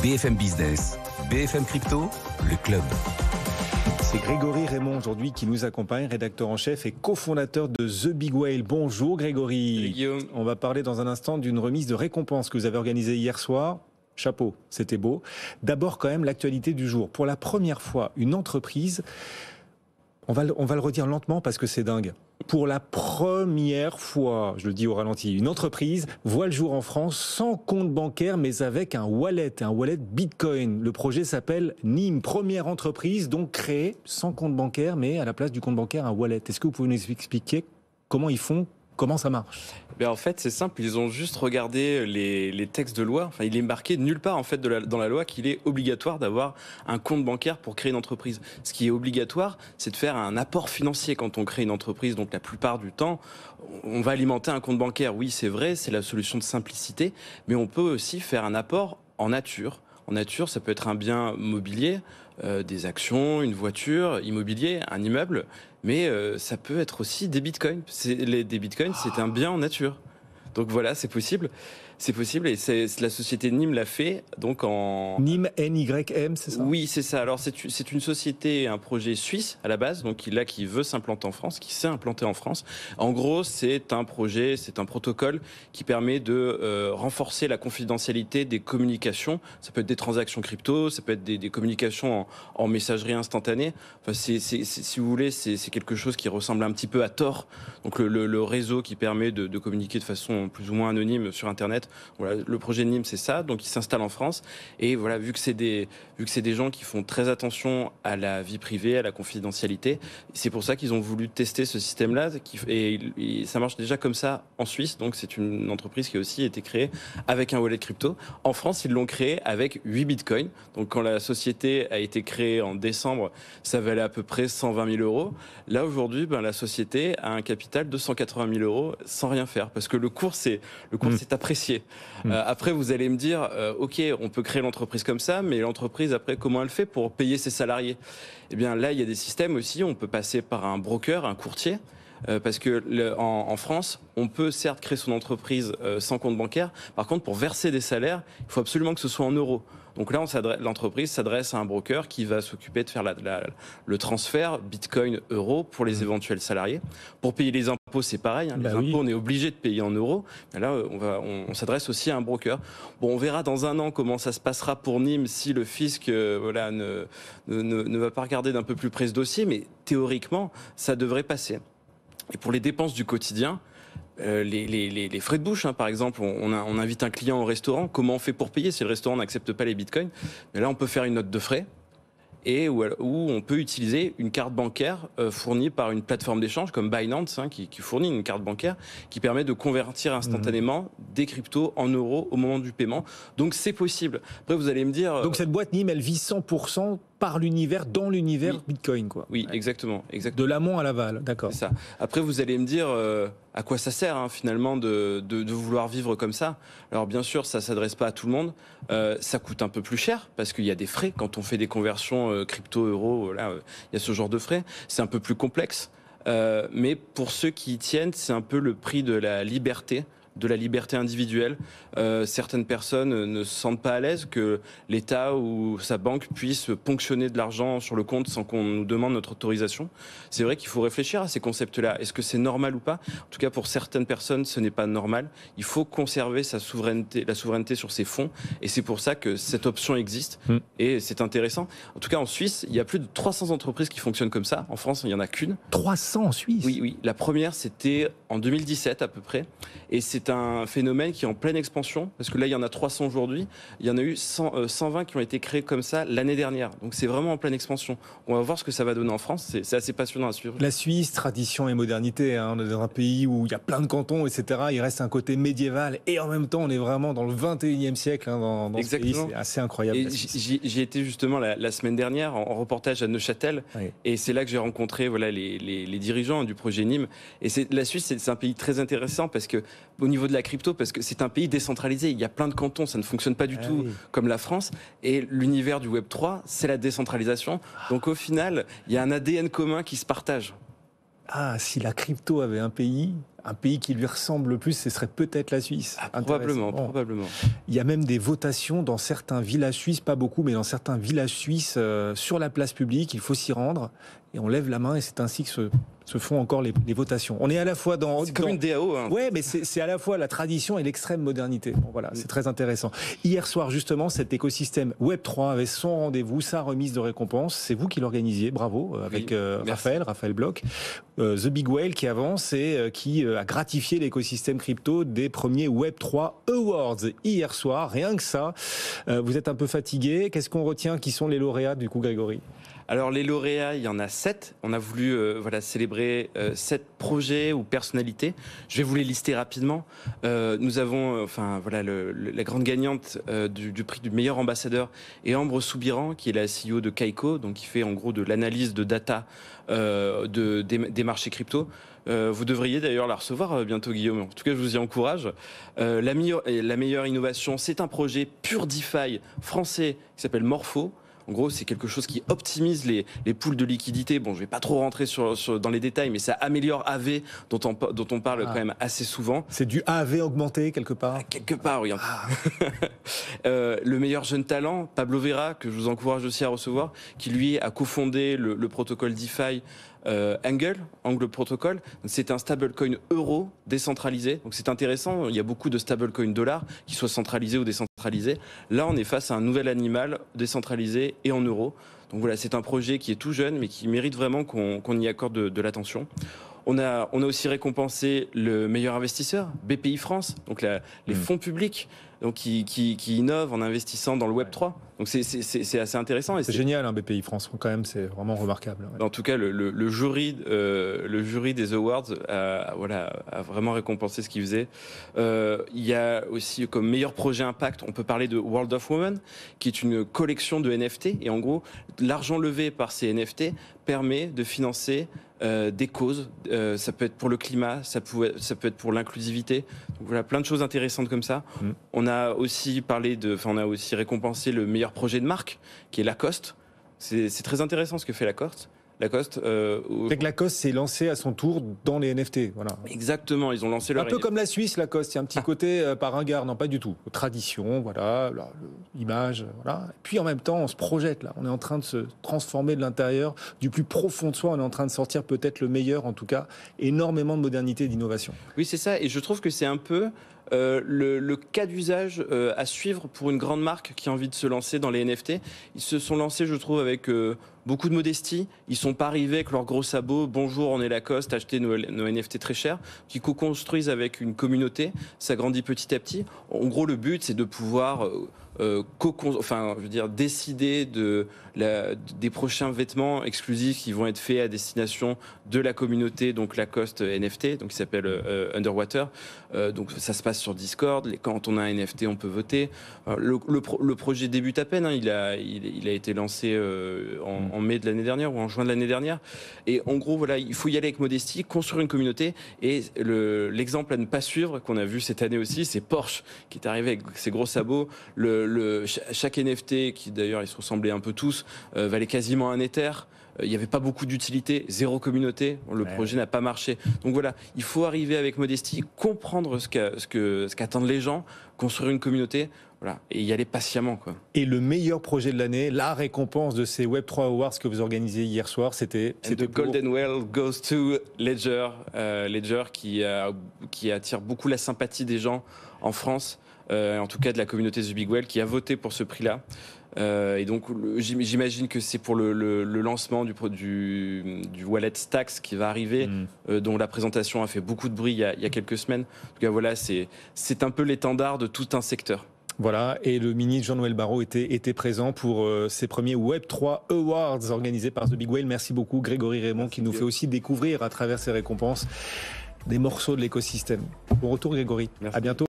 BFM Business, BFM Crypto, le club. C'est Grégory Raymond aujourd'hui qui nous accompagne, rédacteur en chef et cofondateur de The Big Whale. Bonjour Grégory. On va parler dans un instant d'une remise de récompense que vous avez organisée hier soir. Chapeau, c'était beau. D'abord quand même l'actualité du jour. Pour la première fois, une entreprise on va, le redire lentement parce que c'est dingue. Pour la première fois, je le dis au ralenti, une entreprise voit le jour en France sans compte bancaire mais avec un wallet, un wallet Bitcoin. Le projet s'appelle Nîmes, première entreprise donc créée sans compte bancaire mais à la place du compte bancaire un wallet. Est-ce que vous pouvez nous expliquer comment ils font Comment ça marche ben En fait, c'est simple. Ils ont juste regardé les, textes de loi. Enfin, il est marqué nulle part en fait dans la loi qu'il est obligatoire d'avoir un compte bancaire pour créer une entreprise. Ce qui est obligatoire, c'est de faire un apport financier quand on crée une entreprise. Donc, la plupart du temps, on va alimenter un compte bancaire. Oui, c'est vrai, c'est la solution de simplicité, mais on peut aussi faire un apport en nature en nature, ça peut être un bien mobilier, euh, des actions, une voiture, immobilier, un immeuble, mais euh, ça peut être aussi des bitcoins. Les, des bitcoins, c'est un bien en nature. Donc voilà, c'est possible. C'est possible et c'est la société Nîmes l'a fait. Donc en Nîmes NYM, c'est ça Oui, c'est ça. Alors c'est une société, un projet suisse à la base, donc là qui veut s'implanter en France, qui s'est implanté en France. En gros, c'est un projet, c'est un protocole qui permet de euh, renforcer la confidentialité des communications. Ça peut être des transactions crypto, ça peut être des, des communications en, messagerie instantanée. Enfin, c'est si vous voulez, c'est quelque chose qui ressemble un petit peu à Tor, donc le, le, le réseau qui permet de, de communiquer de façon plus ou moins anonyme sur Internet le projet de Nîmes, c'est ça. Donc, ils s'installe en France. Et voilà, vu que c'est des, vu que c'est des gens qui font très attention à la vie privée, à la confidentialité, c'est pour ça qu'ils ont voulu tester ce système-là. Et, ça marche déjà comme ça en Suisse. Donc, c'est une entreprise qui a aussi été créée avec un wallet crypto. En France, ils l'ont créé avec 8 bitcoins. Donc, quand la société a été créée en décembre, ça valait à peu près 120 000 euros. Là, aujourd'hui, ben, la société a un capital de 180 000 euros sans rien faire parce que le cours, c'est, le cours, mm. apprécié. Hmm. Euh, après, vous allez me dire, euh, OK, on peut créer l'entreprise comme ça, mais l'entreprise, après, comment elle fait pour payer ses salariés Eh bien, là, il y a des systèmes aussi, on peut passer par un broker, un courtier. Euh, parce que en, France, on peut certes créer son entreprise sans compte bancaire. Par contre, pour verser des salaires, il faut absolument que ce soit en euros. Donc là, l'entreprise s'adresse à un broker qui va s'occuper de faire la, le transfert Bitcoin euro pour les mmh. éventuels salariés. Pour payer les impôts, c'est pareil. Hein. les bah impôts, on est obligé de payer en euros. là, on, on, s'adresse aussi à un broker. Bon, on verra dans un an comment ça se passera pour Nîmes si le fisc euh, voilà, ne, ne, ne va pas regarder d'un peu plus près ce dossier. Mais théoriquement, ça devrait passer. Et pour les dépenses du quotidien, euh, les, frais de bouche, hein, par exemple, on, invite un client au restaurant, comment on fait pour payer si le restaurant n'accepte pas les bitcoins Mais là, on peut faire une note de frais et où, on peut utiliser une carte bancaire euh, fournie par une plateforme d'échange comme Binance, hein, qui, fournit une carte bancaire qui permet de convertir instantanément mhm. des cryptos en euros au moment du paiement. Donc c'est possible. Après, vous allez me dire... Donc euh, cette boîte Nîmes, elle vit 100% par l'univers, dans l'univers Bitcoin, quoi. Oui, exactement, exactement. De l'amont à l'aval, d'accord. ça. Après, vous allez me dire euh, à quoi ça sert hein, finalement de, vouloir vivre comme ça. Alors bien sûr, ça ne s'adresse pas à tout le monde. Euh, ça coûte un peu plus cher parce qu'il y a des frais quand on fait des conversions euh, crypto euro. il y a ce genre de frais. C'est un peu plus complexe. mais pour ceux qui y tiennent, c'est un peu le prix de la liberté de la liberté individuelle. Euh, certaines personnes ne se sentent pas à l'aise que l'État ou sa banque puisse ponctionner de l'argent sur le compte sans qu'on nous demande notre autorisation. C'est vrai qu'il faut réfléchir à ces concepts-là. Est-ce que c'est normal ou pas En tout cas, pour certaines personnes, ce n'est pas normal. Il faut conserver sa souveraineté, la souveraineté sur ses fonds. Et c'est pour ça que cette option existe. Hmm. Et c'est intéressant. En tout cas, en Suisse, il y a plus de 300 entreprises qui fonctionnent comme ça. En France, il n'y en a qu'une. 300 en Suisse Oui, oui. La première, c'était en 2017 à peu près. Et c'est un phénomène qui est en pleine expansion, parce que là, il y en a 300 aujourd'hui. Il y en a eu 120 euh, qui ont été créés comme ça l'année dernière. Donc c'est vraiment en pleine expansion. On va voir ce que ça va donner en France. C'est assez passionnant à suivre. La Suisse, tradition et modernité. Hein. On est dans un pays où il y a plein de cantons, etc. Il reste un côté médiéval. Et en même temps, on est vraiment dans le 21e siècle hein, dans, ce C'est assez incroyable. J'y étais justement la, semaine dernière en, reportage à Neuchâtel. Et c'est là que j'ai rencontré voilà, les, les dirigeants hein, du projet Nîmes. Et la Suisse, c'est c'est un pays très intéressant parce que au niveau de la crypto, parce que c'est un pays décentralisé. Il y a plein de cantons, ça ne fonctionne pas du ah tout comme la France. Et l'univers du Web 3, c'est la décentralisation. Donc au final, il y a un ADN commun qui se partage. Ah, si la crypto avait un pays, un pays qui lui ressemble le plus, ce serait peut-être la Suisse. Ah, probablement, probablement. Il y a même des votations dans certains villages suisses, pas beaucoup, mais dans certains villages suisses euh, sur la place publique. Il faut s'y rendre et on lève la main et c'est ainsi que se, font encore les, votations. On est à la fois dans... C'est comme une DAO. Hein. Ouais, mais c'est à la fois la tradition et l'extrême modernité. Bon, voilà, c'est très intéressant. Hier soir, justement, cet écosystème Web3 avait son rendez-vous, sa remise de récompense. C'est vous qui l'organisiez, bravo, euh, avec euh, Raphaël, Raphaël Bloch. The Big Whale qui avance et qui a euh, gratifié l'écosystème crypto des premiers Web3 Awards hier soir. Rien que ça, euh, vous êtes un peu fatigué. Qu'est-ce qu'on retient Qui sont les lauréats du coup, Grégory alors les lauréats, il y en a sept. On a voulu euh, voilà célébrer sept projets ou personnalités. Je vais vous les lister rapidement. nous avons enfin voilà la grande gagnante du, prix du meilleur ambassadeur est Ambre Soubiran, qui est la CEO de Kaiko, donc qui fait en gros de l'analyse de data de, des, des marchés crypto. Euh, vous devriez d'ailleurs la recevoir euh, bientôt, Guillaume. En tout cas, je vous y encourage. Euh, la, meilleure, innovation, c'est un projet pur DeFi français qui s'appelle Morpho. En gros, c'est quelque chose qui optimise les, poules de liquidité. Bon, je vais pas trop rentrer sur, dans les détails, mais ça améliore AV, dont on, dont on parle ah. quand même assez souvent. C'est du AV augmenté quelque part ah, Quelque part, oui. Ah. Euh, le meilleur jeune talent, Pablo Vera, que je vous encourage aussi à recevoir, qui lui a cofondé le, protocole DeFi. Euh, Angle, Angle Protocol, c'est un stablecoin euro décentralisé. Donc c'est intéressant, il y a beaucoup de stablecoins dollars qui soient centralisés ou décentralisés Là, on est face à un nouvel animal décentralisé et en euros. Donc voilà, c'est un projet qui est tout jeune, mais qui mérite vraiment qu'on y accorde de l'attention. On a, aussi récompensé le meilleur investisseur, BPI France, donc les mm. fonds publics donc qui, innovent en investissant dans le Web 3. Donc c'est, assez intéressant. c'est, génial, hein, BPI France, quand même, c'est vraiment remarquable. En tout cas, le, jury, euh, le jury des awards a, voilà, vraiment récompensé ce qu'il faisait. Euh, il y a aussi comme meilleur projet impact, on peut parler de World of Women, qui est une collection de NFT. Et en gros, l'argent levé par ces NFT permet de financer euh, des causes. Euh, ça peut être pour le climat, ça peut, être pour l'inclusivité. Voilà, plein de choses intéressantes comme ça. Mm. On a aussi parlé de, on a aussi récompensé le meilleur projet de marque, qui est Lacoste. C'est très intéressant ce que fait Lacoste. Lacoste. Euh, Lacoste s'est lancé à son tour dans les NFT. Voilà. Exactement, ils ont lancé leur. Un peu comme la Suisse, Lacoste. Il y a un petit ah. côté euh, par un non pas du tout. Tradition, voilà, l'image, image, voilà. puis en même temps, on se projette là. On est en train de se transformer de l'intérieur, du plus profond de soi. On est en train de sortir peut-être le meilleur, en tout cas, énormément de modernité et d'innovation. Oui, c'est ça. Et je trouve que c'est un peu euh, le, cas d'usage euh, à suivre pour une grande marque qui a envie de se lancer dans les NFT. Ils se sont lancés, je trouve, avec euh, beaucoup de modestie. Ils sont pas arrivés avec leurs gros sabots. Bonjour, on est Lacoste, achetez nos, nos NFT très chers. Qui co-construisent avec une communauté. Ça grandit petit à petit. En gros, le but, c'est de pouvoir euh, enfin, je veux dire, décider de la, des prochains vêtements exclusifs qui vont être faits à destination de la communauté, donc Lacoste euh, NFT, donc qui s'appelle euh, Underwater. donc ça se passe sur Discord. Quand on a un NFT, on peut voter. Le, le, projet débute à peine. Hein. il, a, il, a été lancé en, mai de l'année dernière ou en juin de l'année dernière. Et en gros, voilà, il faut y aller avec modestie, construire une communauté. Et l'exemple à ne pas suivre qu'on a vu cette année aussi, c'est Porsche qui est arrivé avec ses gros sabots. Le, chaque NFT, qui d'ailleurs ils se ressemblaient un peu tous, euh, valait quasiment un Ether. Euh, il n'y avait pas beaucoup d'utilité, zéro communauté, le projet n'a pas marché. Donc voilà, il faut arriver avec modestie, comprendre ce qu'attendent ce que, ce qu'attendent les gens, construire une communauté, voilà, et y aller patiemment. Quoi. Et le meilleur projet de l'année, la récompense de ces Web3 Awards que vous organisez hier soir, c'était... The Golden Well goes to Ledger, euh, Ledger qui, qui attire beaucoup la sympathie des gens en France. Euh, en tout cas de la communauté Whale, qui a voté pour ce prix-là. Euh, et donc, j'imagine que c'est pour le, lancement du, du, wallet Stacks qui va arriver, mm. euh, dont la présentation a fait beaucoup de bruit il y a, quelques semaines. En tout cas, voilà, c'est un peu l'étendard de tout un secteur. Voilà, et le ministre Jean-Noël Barrot était, était, présent pour ses premiers Web3 Awards organisés par The Big Whale. Merci beaucoup, Grégory Raymond, qui nous fait aussi découvrir à travers ses récompenses des morceaux de l'écosystème. Bon retour, Grégory. Merci. À bientôt.